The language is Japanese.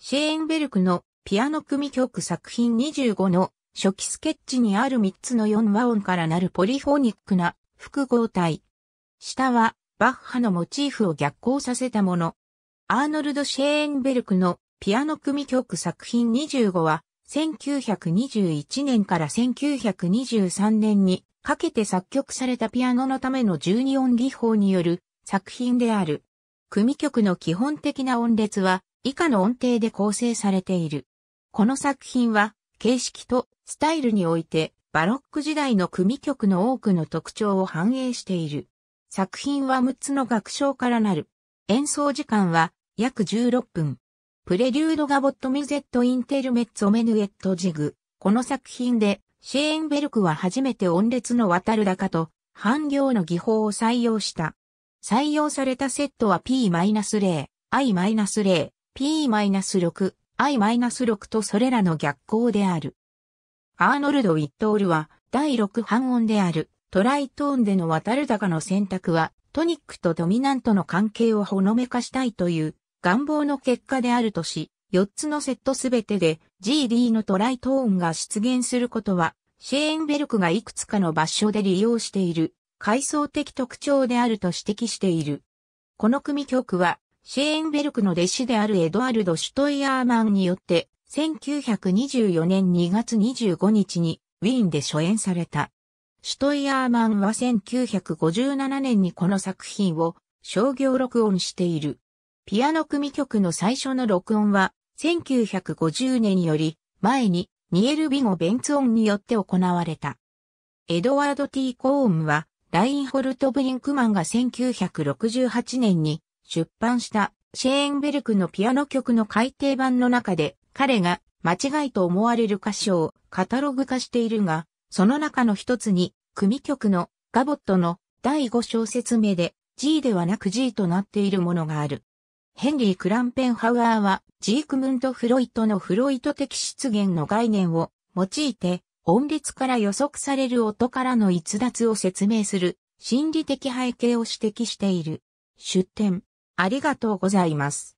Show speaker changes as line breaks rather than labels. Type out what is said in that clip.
シェーンベルクのピアノ組曲作品25の初期スケッチにある3つの4和音からなるポリフォニックな複合体。下はバッハのモチーフを逆行させたもの。アーノルド・シェーンベルクのピアノ組曲作品25は1921年から1923年にかけて作曲されたピアノのための12音技法による作品である。組曲の基本的な音列は以下の音程で構成されている。この作品は形式とスタイルにおいてバロック時代の組曲の多くの特徴を反映している。作品は6つの楽章からなる。演奏時間は約16分。プレリュードガボットミゼットインテルメッツオメヌエットジグ。この作品でシェーンベルクは初めて音列の渡る高と反行の技法を採用した。採用されたセットは P-0、I-0、P-6、I-6 とそれらの逆行である。アーノルド・ウィットールは、第6半音である、トライトーンでの渡る高の選択は、トニックとドミナントの関係をほのめかしたいという願望の結果であるとし、4つのセットすべてで GD のトライトーンが出現することは、シェーンベルクがいくつかの場所で利用している階層的特徴であると指摘している。この組曲は、シェーンベルクの弟子であるエドワルド・シュトイヤーマンによって、1924年2月25日にウィーンで初演された。シュトイヤーマンは1957年にこの作品を商業録音している。ピアノ組曲の最初の録音は1950年より前にニエル・ビゴ・ベンツ音によって行われた。エドワード・テー・コーンはラインホルト・ブリンクマンが1968年に出版したシェーンベルクのピアノ曲の改訂版の中で彼が間違いと思われる歌所をカタログ化しているが、その中の一つに組曲のガボットの第5小説目で G ではなく G となっているものがある。ヘンリー・クランペンハウアーはジークムント・フロイトのフロイト的出現の概念を用いて音律から予測される音からの逸脱を説明する心理的背景を指摘している。出典、ありがとうございます。